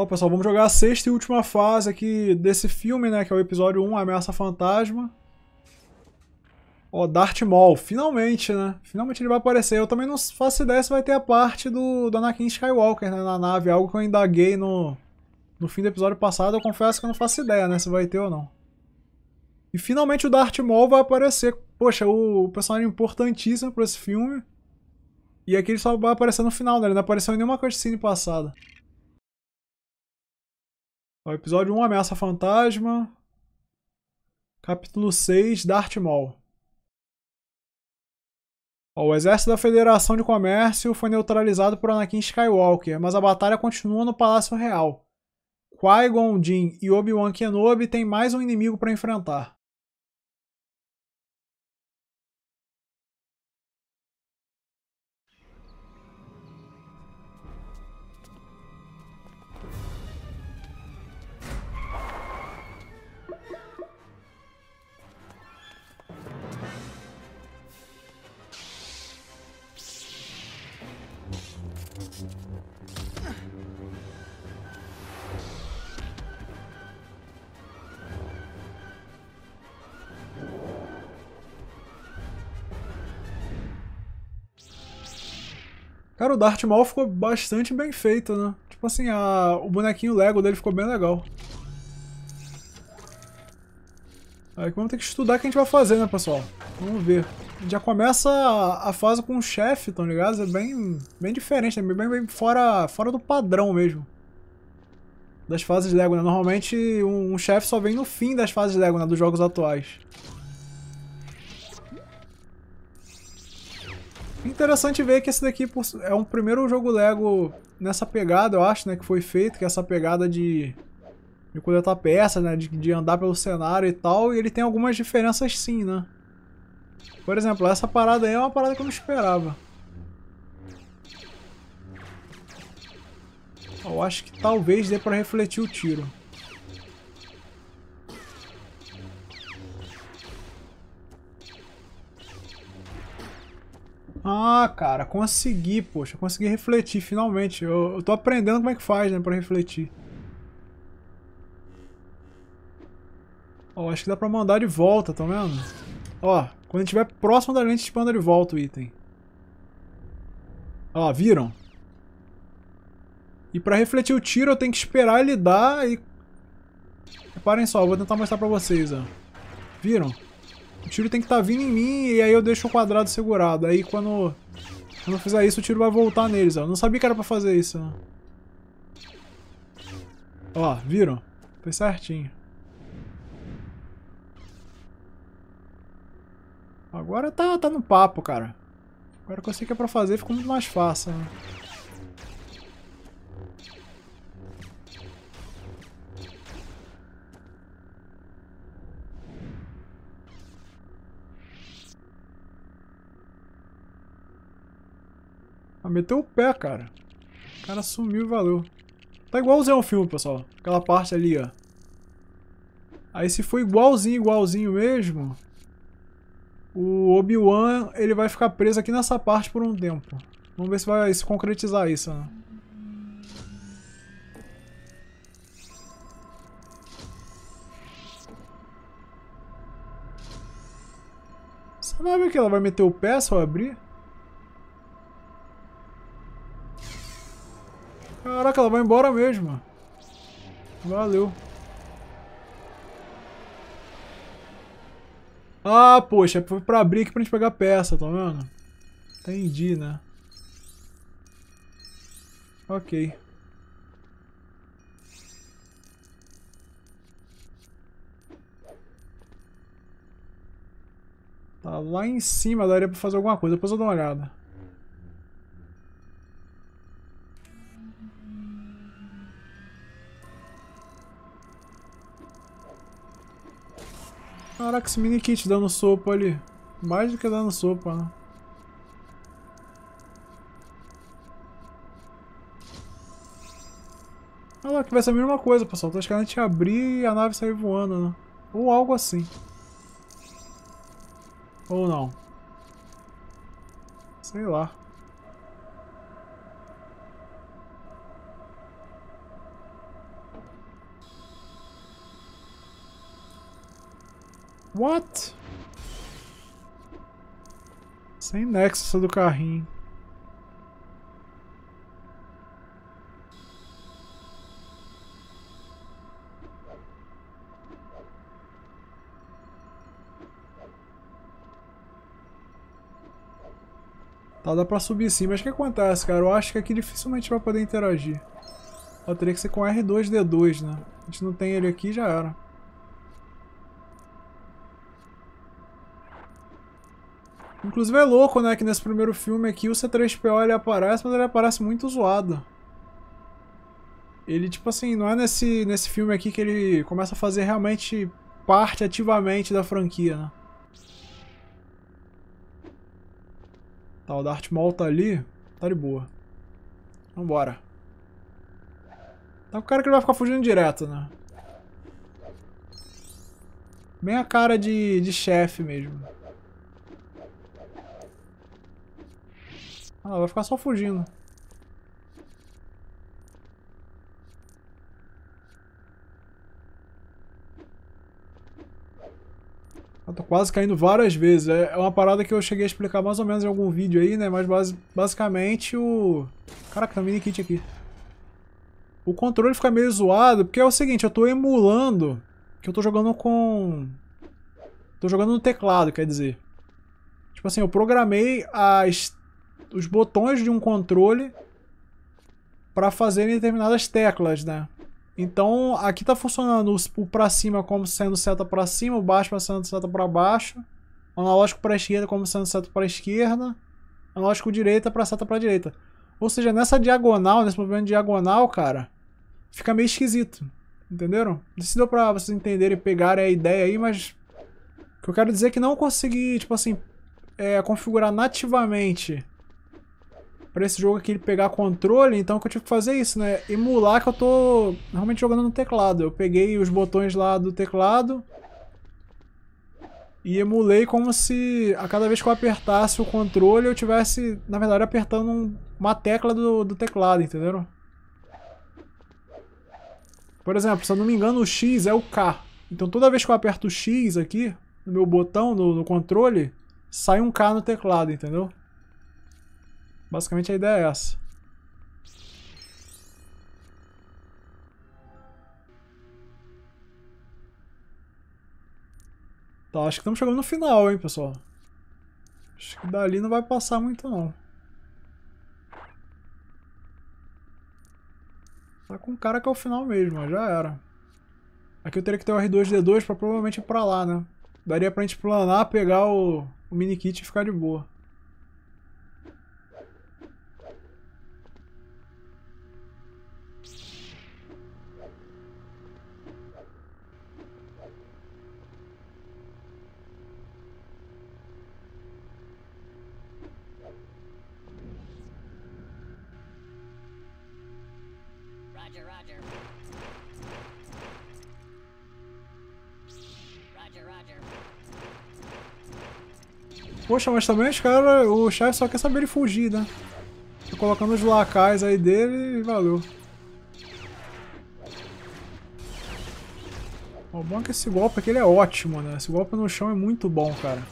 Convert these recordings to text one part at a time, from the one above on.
Ó, pessoal, vamos jogar a sexta e última fase aqui desse filme, né? Que é o episódio 1, Ameaça Fantasma. Ó, Darth Maul, finalmente, né? Finalmente ele vai aparecer. Eu também não faço ideia se vai ter a parte do, do Anakin Skywalker, né? Na nave, algo que eu indaguei no, no fim do episódio passado. Eu confesso que eu não faço ideia, né? Se vai ter ou não. E finalmente o Darth Maul vai aparecer. Poxa, o personagem importantíssimo para esse filme. E aqui ele só vai aparecer no final, né? Ele não apareceu em nenhuma cutscene passada. O episódio 1, Ameaça Fantasma. Capítulo 6, Darth Maul. o exército da Federação de Comércio foi neutralizado por Anakin Skywalker, mas a batalha continua no Palácio Real. Qui-Gon Jinn e Obi-Wan Kenobi têm mais um inimigo para enfrentar. Cara, o Darth Maul ficou bastante bem feito, né? Tipo assim, a... o bonequinho Lego dele ficou bem legal. Aí vamos ter que estudar o que a gente vai fazer, né, pessoal? Vamos ver. Já começa a, fase com o chefe, tão ligado? É bem, bem diferente, é bem, bem fora, fora do padrão mesmo. Das fases Lego, né? Normalmente um, um chefe só vem no fim das fases Lego, né? Dos jogos atuais. Interessante ver que esse daqui é um primeiro jogo Lego nessa pegada, eu acho, né? Que foi feito, que é essa pegada de, de coletar peças, né? De, de andar pelo cenário e tal. E ele tem algumas diferenças sim, né? Por exemplo, essa parada aí é uma parada que eu não esperava. Eu acho que talvez dê pra refletir o tiro. Ah, cara, consegui, poxa, consegui refletir finalmente. Eu, eu tô aprendendo como é que faz, né, pra refletir. Ó, acho que dá pra mandar de volta, tá vendo? Ó, quando estiver próximo da gente, a gente manda de volta o item. Ó, viram? E pra refletir o tiro, eu tenho que esperar ele dar e... Reparem só, eu vou tentar mostrar pra vocês, ó. Viram? O tiro tem que estar tá vindo em mim e aí eu deixo o quadrado segurado. Aí quando, quando eu fizer isso, o tiro vai voltar neles, ó. Eu não sabia que era pra fazer isso. Né? Ó, viram? Foi certinho. Agora tá, tá no papo, cara. Agora que eu sei que é pra fazer, ficou muito mais fácil, né? Ah, meteu o pé, cara. O cara sumiu e valeu. Tá igualzinho ao filme, pessoal. Aquela parte ali, ó. Aí se for igualzinho, igualzinho mesmo, o Obi-Wan, ele vai ficar preso aqui nessa parte por um tempo. Vamos ver se vai se concretizar isso, né? Essa nave aqui, ela vai meter o pé se eu abrir? Caraca, ela vai embora mesmo. Valeu. Ah, poxa, foi pra abrir aqui pra gente pegar peça, tá vendo? Entendi, né? Ok. Tá lá em cima, daria pra fazer alguma coisa, depois eu dou uma olhada. Caraca, esse mini kit dando sopa ali. Mais do que dando sopa, né? Olha lá, que vai ser a mesma coisa, pessoal. Tô esperando a gente abrir e a nave sair voando, né? Ou algo assim. Ou não. Sei lá. What? Sem nexo essa do carrinho. Tá, dá pra subir sim, mas o que acontece, cara? Eu acho que aqui dificilmente vai poder interagir. teria que ser com R2-D2, né? A gente não tem ele aqui já era. Inclusive é louco, né, que nesse primeiro filme aqui o C3PO ele aparece, mas ele aparece muito zoado. Ele, tipo assim, não é nesse, nesse filme aqui que ele começa a fazer realmente parte ativamente da franquia, né? Tá, o Darth Maul tá ali, tá de boa. Vambora. Tá com cara que ele vai ficar fugindo direto, né? Bem a cara de, de chefe mesmo. ela ah, vai ficar só fugindo. Eu tô quase caindo várias vezes. É, é uma parada que eu cheguei a explicar mais ou menos em algum vídeo aí, né? Mas base, basicamente o... Caraca, tem um mini kit aqui. O controle fica meio zoado, porque é o seguinte, eu tô emulando que eu tô jogando com... Tô jogando no teclado, quer dizer. Tipo assim, eu programei as os botões de um controle para fazerem determinadas teclas, né? Então aqui tá funcionando o para cima como sendo seta para cima, o baixo para sendo seta para baixo, o analógico para esquerda como sendo seta para esquerda, o analógico direita para seta para direita. Ou seja, nessa diagonal, nesse movimento diagonal, cara, fica meio esquisito. Entenderam? Isso para vocês entenderem e pegarem a ideia aí, mas. O que eu quero dizer é que não consegui, tipo assim, é, configurar nativamente para esse jogo aqui ele pegar controle, então que eu tive que fazer isso, né? Emular que eu tô realmente jogando no teclado. Eu peguei os botões lá do teclado e emulei como se a cada vez que eu apertasse o controle eu tivesse, na verdade, apertando uma tecla do, do teclado, entenderam? Por exemplo, se eu não me engano, o X é o K. Então toda vez que eu aperto o X aqui, no meu botão, no, no controle, sai um K no teclado, entendeu? Basicamente a ideia é essa. Tá, acho que estamos chegando no final, hein, pessoal. Acho que dali não vai passar muito, não. Tá com cara que é o final mesmo, já era. Aqui eu teria que ter o R2-D2 pra provavelmente ir pra lá, né? Daria pra gente planar, pegar o, o minikit e ficar de boa. Poxa, mas também os caras, o chefe só quer saber ele fugir, né? Tô tá colocando os lacais aí dele e valeu. O bom é que esse golpe aqui ele é ótimo, né? Esse golpe no chão é muito bom, cara.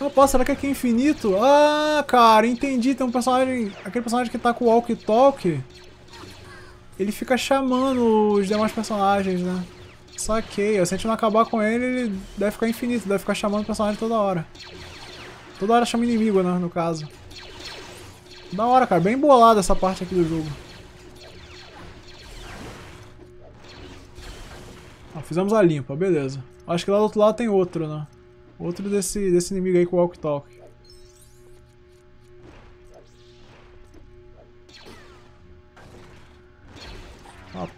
Opa, será que aqui é infinito? Ah, cara, entendi. Tem um personagem... Aquele personagem que tá com o walkie-talkie... Ele fica chamando os demais personagens, né? Saquei. Se a gente não acabar com ele, ele deve ficar infinito. Deve ficar chamando o personagem toda hora. Toda hora chama inimigo, né? No caso. Da hora, cara. Bem bolada essa parte aqui do jogo. Ó, fizemos a limpa. Beleza. Acho que lá do outro lado tem outro, né? Outro desse, desse inimigo aí com o Walk Talk.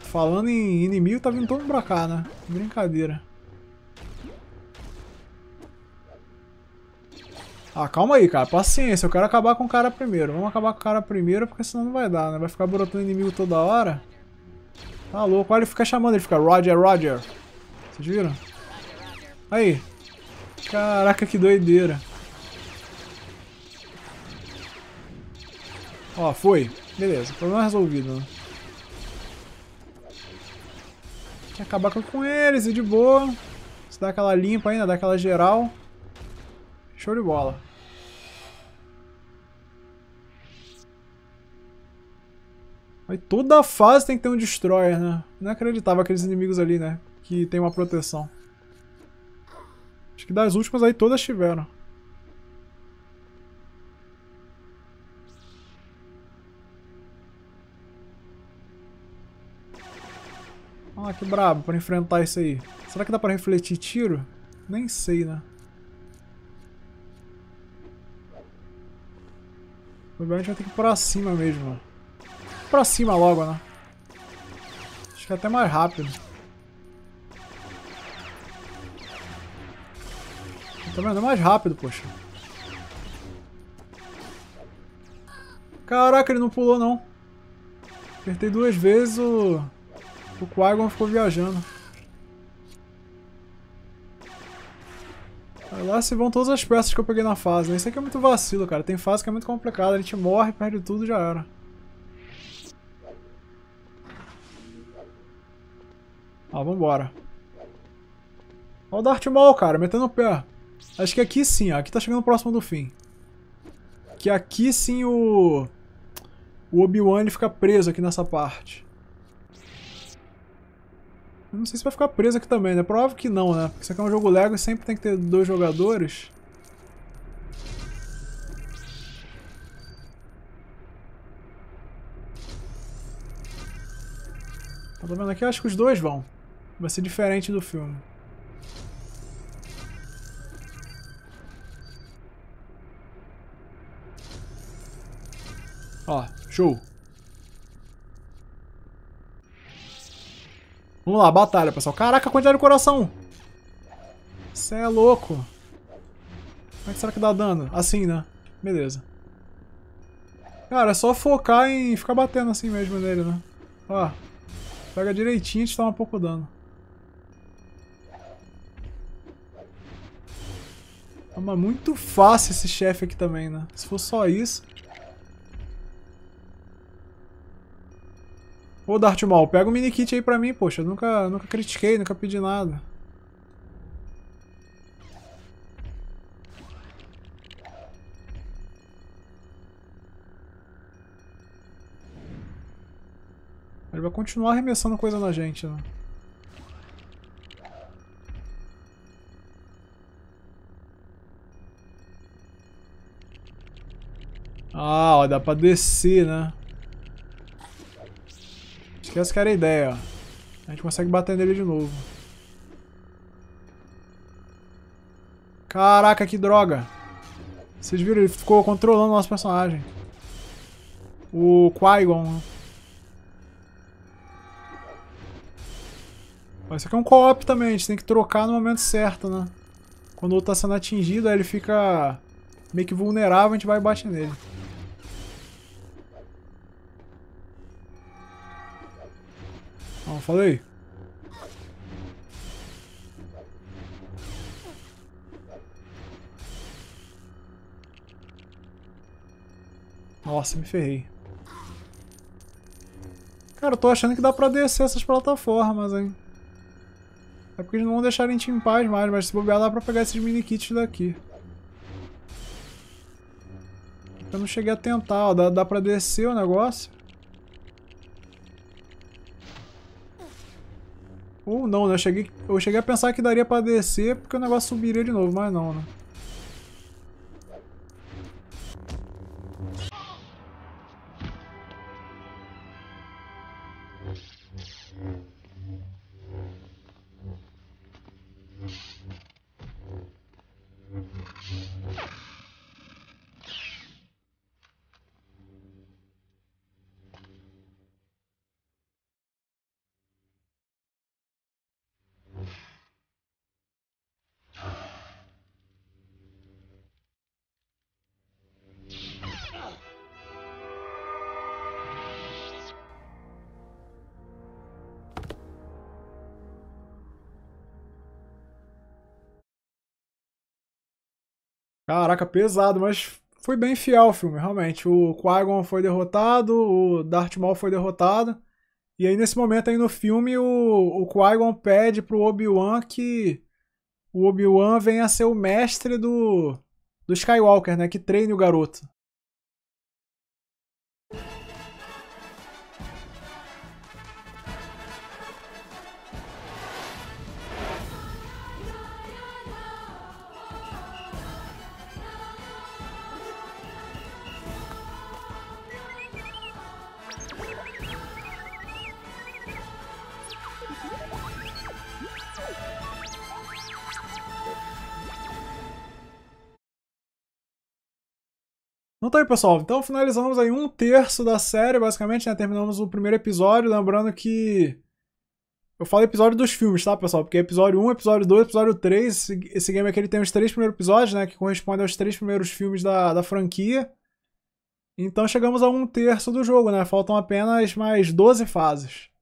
falando em inimigo, tá vindo todo pra cá, né? Brincadeira. Ah, calma aí, cara. Paciência, eu quero acabar com o cara primeiro. Vamos acabar com o cara primeiro, porque senão não vai dar, né? Vai ficar brotando inimigo toda hora. Tá louco. Olha, ele fica chamando, ele fica Roger, Roger. Vocês viram? Aí. Caraca, que doideira. Ó, foi. Beleza, problema resolvido, né? que acabar com eles e de boa. Se dá aquela limpa ainda, dá aquela geral. Show de bola. Aí toda fase tem que ter um Destroyer, né? não acreditava aqueles inimigos ali, né? Que tem uma proteção. Acho que das últimas aí todas tiveram. Ah, que brabo, pra enfrentar isso aí. Será que dá pra refletir tiro? Nem sei, né? Provavelmente vai ter que ir pra cima mesmo. Pra cima logo, né? Acho que é até mais rápido. Tá vendo? É mais rápido, poxa. Caraca, ele não pulou, não. Apertei duas vezes o... O Quagon ficou viajando. Aí lá se vão todas as peças que eu peguei na fase, né? Isso aqui é muito vacilo, cara. Tem fase que é muito complicada, a gente morre, perde tudo já era. Ah, vambora. Olha o Darth Maul, cara, metendo o pé. Acho que aqui sim, ó. Aqui tá chegando próximo do fim. Que aqui sim o... O Obi-Wan fica preso aqui nessa parte. Não sei se vai ficar preso aqui também, né? Provável que não, né? Porque isso aqui é um jogo Lego e sempre tem que ter dois jogadores. Tá vendo aqui? Acho que os dois vão. Vai ser diferente do filme. Ó, show. Vamos lá, batalha, pessoal. Caraca, quantidade de coração. Você é louco. Como é que será que dá dano? Assim, né? Beleza. Cara, é só focar em ficar batendo assim mesmo nele, né? Ó. Pega direitinho e te dá um pouco dano. mas muito fácil esse chefe aqui também, né? Se for só isso... Ô, Dart Mal, pega o mini kit aí pra mim, poxa. nunca, nunca critiquei, nunca pedi nada. Ele vai continuar arremessando coisa na gente, né? Ah, ó, dá pra descer, né? essa que era a ideia, A gente consegue bater nele de novo. Caraca, que droga. Vocês viram? Ele ficou controlando o nosso personagem. O Qui-Gon. Né? Isso aqui é um co-op também. A gente tem que trocar no momento certo, né? Quando o outro tá sendo atingido, aí ele fica meio que vulnerável, a gente vai e bate nele. falei? Nossa, me ferrei. Cara, eu tô achando que dá pra descer essas plataformas, hein. É porque eles não vão deixar a gente em paz mais, mas se bobear dá pra pegar esses mini-kits daqui. Eu não cheguei a tentar, ó. Dá, dá pra descer o negócio. Ou não, né? Eu cheguei, eu cheguei a pensar que daria pra descer porque o negócio subiria de novo, mas não, né? Caraca, pesado, mas foi bem fiel o filme, realmente. O qui foi derrotado, o Darth Maul foi derrotado. E aí, nesse momento aí no filme, o, o Qui-Gon pede pro Obi-Wan que o Obi-Wan venha ser o mestre do, do Skywalker, né? Que treine o garoto. Então aí, pessoal, então finalizamos aí um terço da série, basicamente, né? Terminamos o primeiro episódio, lembrando que... Eu falo episódio dos filmes, tá, pessoal? Porque episódio 1, episódio 2, episódio 3, esse game aqui ele tem os três primeiros episódios, né? Que correspondem aos três primeiros filmes da, da franquia. Então chegamos a um terço do jogo, né? Faltam apenas mais 12 fases.